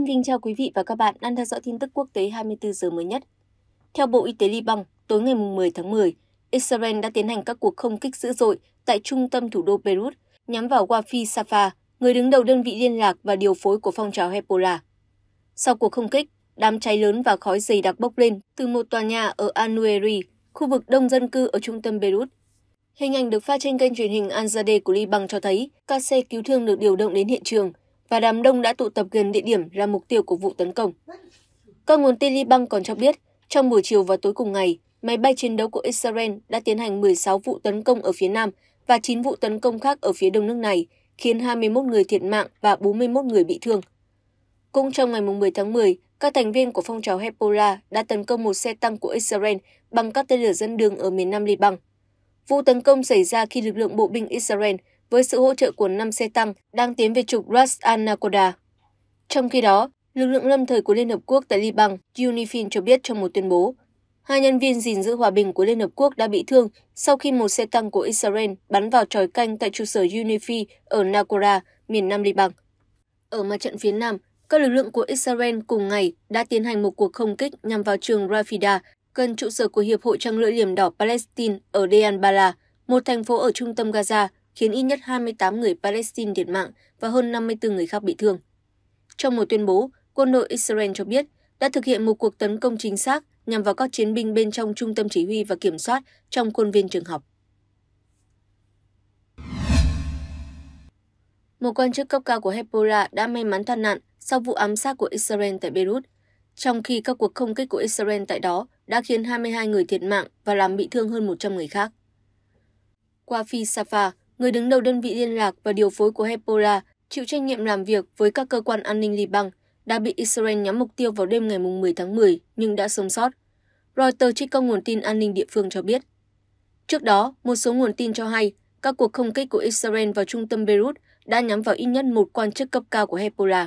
Xin kính chào quý vị và các bạn đang theo dõi tin tức quốc tế 24 giờ mới nhất. Theo Bộ Y tế Liban, tối ngày 10 tháng 10, Israel đã tiến hành các cuộc không kích dữ dội tại trung tâm thủ đô Beirut nhắm vào Wafi Safa, người đứng đầu đơn vị liên lạc và điều phối của phong trào Hezbollah. Sau cuộc không kích, đám cháy lớn và khói dày đặc bốc lên từ một tòa nhà ở Anueri, khu vực đông dân cư ở trung tâm Beirut. Hình ảnh được phát trên kênh truyền hình Al Jadeh của Liban cho thấy các xe cứu thương được điều động đến hiện trường và đám đông đã tụ tập gần địa điểm là mục tiêu của vụ tấn công. Các nguồn tin Liban còn cho biết, trong buổi chiều và tối cùng ngày, máy bay chiến đấu của Israel đã tiến hành 16 vụ tấn công ở phía nam và 9 vụ tấn công khác ở phía đông nước này, khiến 21 người thiệt mạng và 41 người bị thương. Cũng trong ngày 10 tháng 10, các thành viên của phong trào Hezbollah đã tấn công một xe tăng của Israel bằng các tên lửa dân đường ở miền nam Liban. Vụ tấn công xảy ra khi lực lượng bộ binh Israel với sự hỗ trợ của 5 xe tăng đang tiến về trục Ras Al Nakoda. Trong khi đó, lực lượng lâm thời của Liên Hợp Quốc tại Liban UNIFIL cho biết trong một tuyên bố, hai nhân viên gìn giữ hòa bình của Liên Hợp Quốc đã bị thương sau khi một xe tăng của Israel bắn vào tròi canh tại trụ sở UNIFIL ở Nakora, miền Nam Liban. Ở mặt trận phía Nam, các lực lượng của Israel cùng ngày đã tiến hành một cuộc không kích nhằm vào trường Rafida gần trụ sở của Hiệp hội Trăng lưỡi liềm đỏ Palestine ở Dean Bala, một thành phố ở trung tâm Gaza khiến ít nhất 28 người Palestine thiệt mạng và hơn 54 người khác bị thương. Trong một tuyên bố, quân đội Israel cho biết đã thực hiện một cuộc tấn công chính xác nhằm vào các chiến binh bên trong trung tâm chỉ huy và kiểm soát trong khuôn viên trường học. Một quan chức cấp cao của Hezbollah đã may mắn thoát nạn sau vụ ám sát của Israel tại Beirut, trong khi các cuộc không kích của Israel tại đó đã khiến 22 người thiệt mạng và làm bị thương hơn 100 người khác. Qua Phi Safa, người đứng đầu đơn vị liên lạc và điều phối của Hezbollah chịu trách nhiệm làm việc với các cơ quan an ninh Liban, đã bị Israel nhắm mục tiêu vào đêm ngày 10 tháng 10 nhưng đã sống sót. Reuters trích công nguồn tin an ninh địa phương cho biết. Trước đó, một số nguồn tin cho hay các cuộc không kích của Israel vào trung tâm Beirut đã nhắm vào ít nhất một quan chức cấp cao của Hezbollah.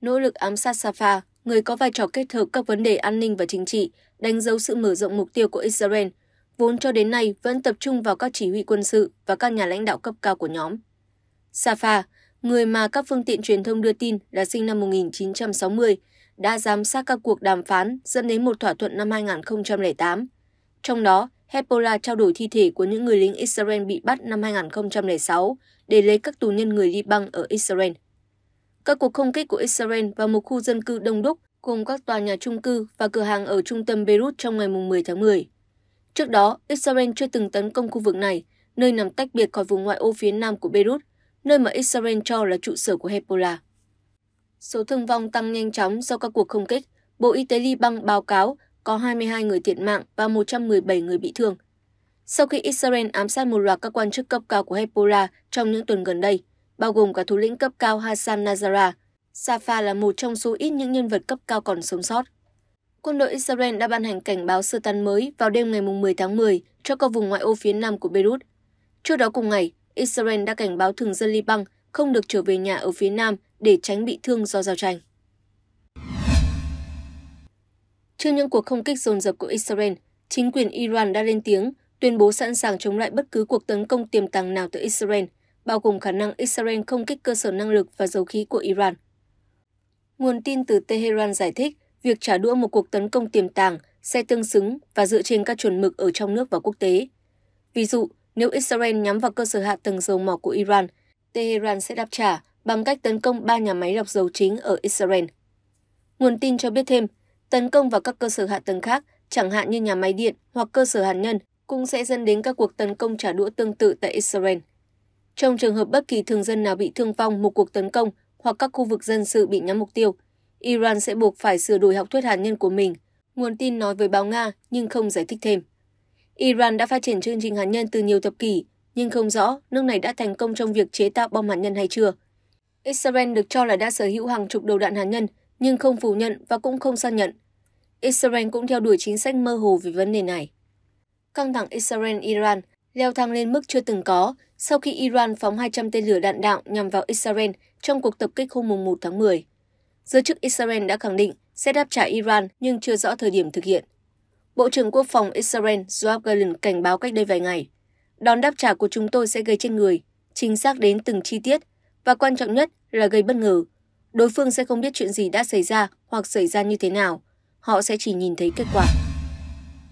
Nỗ lực ám sát Safa, người có vai trò kết hợp các vấn đề an ninh và chính trị, đánh dấu sự mở rộng mục tiêu của Israel – vốn cho đến nay vẫn tập trung vào các chỉ huy quân sự và các nhà lãnh đạo cấp cao của nhóm. Safa, người mà các phương tiện truyền thông đưa tin là sinh năm 1960, đã giám sát các cuộc đàm phán dẫn đến một thỏa thuận năm 2008. Trong đó, Hezbollah trao đổi thi thể của những người lính Israel bị bắt năm 2006 để lấy các tù nhân người Liban ở Israel. Các cuộc không kích của Israel vào một khu dân cư đông đúc gồm các tòa nhà trung cư và cửa hàng ở trung tâm Beirut trong ngày 10 tháng 10 Trước đó, Israel chưa từng tấn công khu vực này, nơi nằm tách biệt khỏi vùng ngoại ô phía nam của Beirut, nơi mà Israel cho là trụ sở của Hezbollah. Số thương vong tăng nhanh chóng sau các cuộc không kích. Bộ Y tế Liban báo cáo có 22 người thiệt mạng và 117 người bị thương. Sau khi Israel ám sát một loạt các quan chức cấp cao của Hezbollah trong những tuần gần đây, bao gồm cả thủ lĩnh cấp cao Hassan Nazara, Safa là một trong số ít những nhân vật cấp cao còn sống sót quân đội Israel đã ban hành cảnh báo sơ tán mới vào đêm ngày 10 tháng 10 cho các vùng ngoại ô phía nam của Beirut. Trước đó cùng ngày, Israel đã cảnh báo thường dân Liban không được trở về nhà ở phía nam để tránh bị thương do giao tranh. Trước những cuộc không kích dồn dập của Israel, chính quyền Iran đã lên tiếng tuyên bố sẵn sàng chống lại bất cứ cuộc tấn công tiềm tàng nào từ Israel, bao gồm khả năng Israel không kích cơ sở năng lực và dầu khí của Iran. Nguồn tin từ Tehran giải thích việc trả đũa một cuộc tấn công tiềm tàng sẽ tương xứng và dựa trên các chuẩn mực ở trong nước và quốc tế. Ví dụ, nếu Israel nhắm vào cơ sở hạ tầng dầu mỏ của Iran, Tehran sẽ đáp trả bằng cách tấn công ba nhà máy lọc dầu chính ở Israel. Nguồn tin cho biết thêm, tấn công vào các cơ sở hạ tầng khác, chẳng hạn như nhà máy điện hoặc cơ sở hạt nhân, cũng sẽ dẫn đến các cuộc tấn công trả đũa tương tự tại Israel. Trong trường hợp bất kỳ thường dân nào bị thương vong một cuộc tấn công hoặc các khu vực dân sự bị nhắm mục tiêu, Iran sẽ buộc phải sửa đổi học thuyết hạt nhân của mình, nguồn tin nói với báo Nga nhưng không giải thích thêm. Iran đã phát triển chương trình hạt nhân từ nhiều thập kỷ, nhưng không rõ nước này đã thành công trong việc chế tạo bom hạt nhân hay chưa. Israel được cho là đã sở hữu hàng chục đầu đạn hạt nhân, nhưng không phủ nhận và cũng không xác nhận. Israel cũng theo đuổi chính sách mơ hồ về vấn đề này. Căng thẳng Israel-Iran leo thang lên mức chưa từng có sau khi Iran phóng 200 tên lửa đạn đạo nhằm vào Israel trong cuộc tập kích hôm 1 tháng 10. Giới chức Israel đã khẳng định sẽ đáp trả Iran nhưng chưa rõ thời điểm thực hiện. Bộ trưởng Quốc phòng Israel Joab Gallant cảnh báo cách đây vài ngày, đòn đáp trả của chúng tôi sẽ gây trên người, chính xác đến từng chi tiết và quan trọng nhất là gây bất ngờ. Đối phương sẽ không biết chuyện gì đã xảy ra hoặc xảy ra như thế nào, họ sẽ chỉ nhìn thấy kết quả.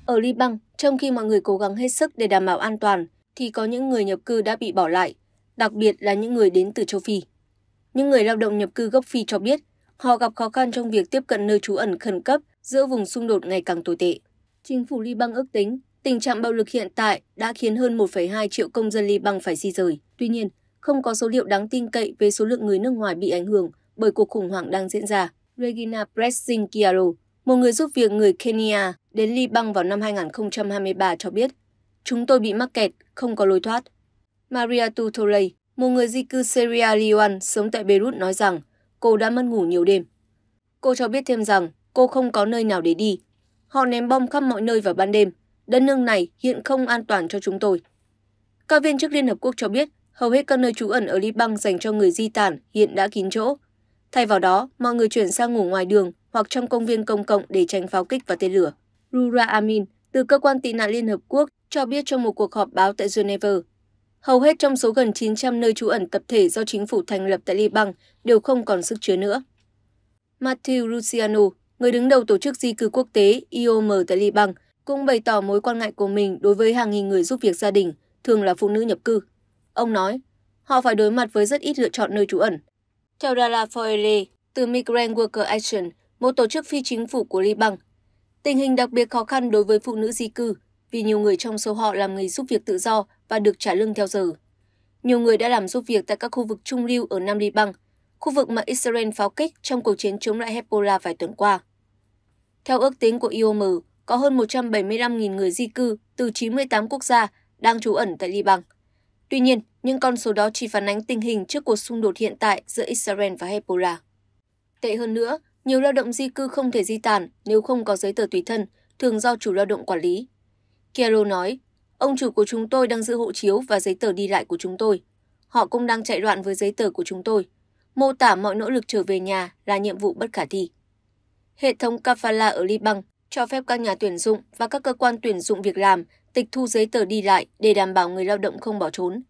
Ở Liban, trong khi mọi người cố gắng hết sức để đảm bảo an toàn, thì có những người nhập cư đã bị bỏ lại, đặc biệt là những người đến từ châu Phi. Những người lao động nhập cư gốc Phi cho biết họ gặp khó khăn trong việc tiếp cận nơi trú ẩn khẩn cấp giữa vùng xung đột ngày càng tồi tệ. Chính phủ Liban ước tính tình trạng bạo lực hiện tại đã khiến hơn 1,2 triệu công dân Liban phải di rời. Tuy nhiên, không có số liệu đáng tin cậy về số lượng người nước ngoài bị ảnh hưởng bởi cuộc khủng hoảng đang diễn ra. Regina Pressing Kiaro, một người giúp việc người Kenya đến Liban vào năm 2023 cho biết, chúng tôi bị mắc kẹt, không có lối thoát. Maria Tutolay, một người di cư Sierra Leone sống tại Beirut nói rằng, cô đã mất ngủ nhiều đêm. Cô cho biết thêm rằng cô không có nơi nào để đi. Họ ném bom khắp mọi nơi vào ban đêm. Đất nước này hiện không an toàn cho chúng tôi. Các viên chức Liên Hợp Quốc cho biết hầu hết các nơi trú ẩn ở Liban dành cho người di tản hiện đã kín chỗ. Thay vào đó, mọi người chuyển sang ngủ ngoài đường hoặc trong công viên công cộng để tránh pháo kích và tên lửa. Rura Amin từ cơ quan tị nạn Liên Hợp Quốc cho biết trong một cuộc họp báo tại Geneva hầu hết trong số gần 900 nơi trú ẩn tập thể do chính phủ thành lập tại Liban đều không còn sức chứa nữa. Matthew Luciano, người đứng đầu tổ chức di cư quốc tế IOM tại Liban, cũng bày tỏ mối quan ngại của mình đối với hàng nghìn người giúp việc gia đình, thường là phụ nữ nhập cư. Ông nói, họ phải đối mặt với rất ít lựa chọn nơi trú ẩn. Theo Dala Foyle, từ Migrant Worker Action, một tổ chức phi chính phủ của Liban, tình hình đặc biệt khó khăn đối với phụ nữ di cư vì nhiều người trong số họ làm nghề giúp việc tự do và được trả lương theo giờ. Nhiều người đã làm giúp việc tại các khu vực trung lưu ở Nam Liban, khu vực mà Israel pháo kích trong cuộc chiến chống lại Hezbollah vài tuần qua. Theo ước tính của IOM, có hơn 175.000 người di cư từ 98 quốc gia đang trú ẩn tại Liban. Tuy nhiên, những con số đó chỉ phản ánh tình hình trước cuộc xung đột hiện tại giữa Israel và Hezbollah. Tệ hơn nữa, nhiều lao động di cư không thể di tản nếu không có giấy tờ tùy thân, thường do chủ lao động quản lý. Kero nói, Ông chủ của chúng tôi đang giữ hộ chiếu và giấy tờ đi lại của chúng tôi. Họ cũng đang chạy loạn với giấy tờ của chúng tôi. Mô tả mọi nỗ lực trở về nhà là nhiệm vụ bất khả thi. Hệ thống Kafala ở Liban cho phép các nhà tuyển dụng và các cơ quan tuyển dụng việc làm tịch thu giấy tờ đi lại để đảm bảo người lao động không bỏ trốn.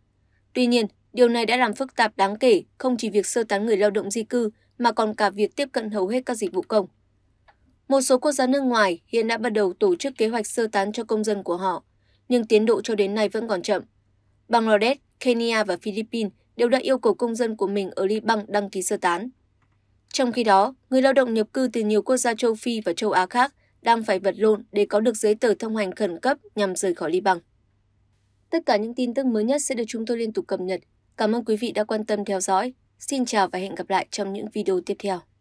Tuy nhiên, điều này đã làm phức tạp đáng kể không chỉ việc sơ tán người lao động di cư mà còn cả việc tiếp cận hầu hết các dịch vụ công. Một số quốc gia nước ngoài hiện đã bắt đầu tổ chức kế hoạch sơ tán cho công dân của họ nhưng tiến độ cho đến nay vẫn còn chậm. Bangladesh, Kenya và Philippines đều đã yêu cầu công dân của mình ở Liban đăng ký sơ tán. Trong khi đó, người lao động nhập cư từ nhiều quốc gia châu Phi và châu Á khác đang phải vật lộn để có được giấy tờ thông hành khẩn cấp nhằm rời khỏi Liban. Tất cả những tin tức mới nhất sẽ được chúng tôi liên tục cập nhật. Cảm ơn quý vị đã quan tâm theo dõi. Xin chào và hẹn gặp lại trong những video tiếp theo.